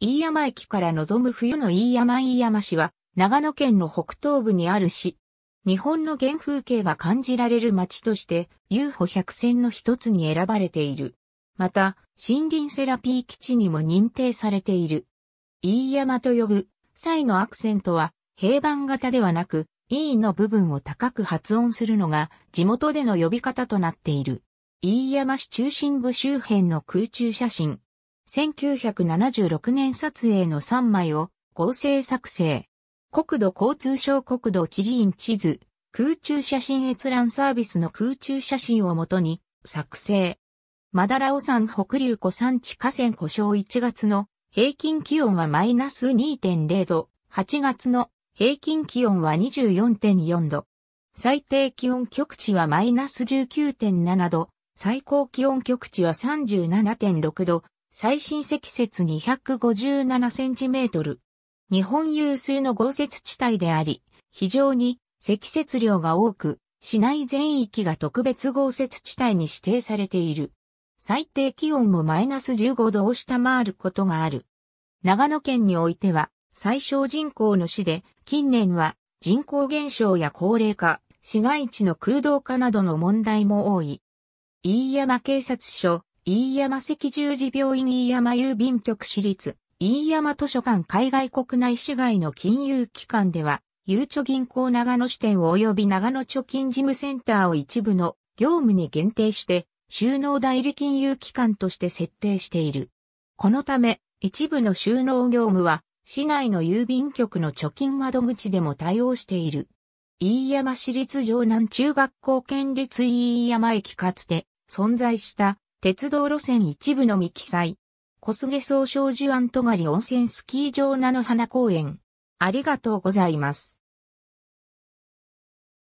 飯山駅から望む冬の飯山飯山市は、長野県の北東部にある市。日本の原風景が感じられる街として、UFO 百選の一つに選ばれている。また、森林セラピー基地にも認定されている。飯山と呼ぶ、際のアクセントは、平板型ではなく、E の部分を高く発音するのが、地元での呼び方となっている。飯山市中心部周辺の空中写真。1976年撮影の3枚を合成作成。国土交通省国土地理院地図、空中写真閲覧サービスの空中写真をもとに作成。マダラオ山北流湖山地河川湖小1月の平均気温はマイナス2.0度、8月の平均気温は24.4度。最低気温局地はマイナス19.7度、最高気温局地は37.6度、最深積雪2 5 7トル。日本有数の豪雪地帯であり、非常に積雪量が多く、市内全域が特別豪雪地帯に指定されている。最低気温もマイナス15度を下回ることがある。長野県においては最小人口の市で、近年は人口減少や高齢化、市街地の空洞化などの問題も多い。飯山警察署飯山赤十字病院飯山郵便局私立、飯山図書館海外国内市外の金融機関では、ゆうちょ銀行長野支店及び長野貯金事務センターを一部の業務に限定して、収納代理金融機関として設定している。このため、一部の収納業務は、市内の郵便局の貯金窓口でも対応している。飯山市立城南中学校県立飯山駅かつて存在した鉄道路線一部のみ記載。小菅総照樹安戸温泉スキー場菜の花公園。ありがとうございます。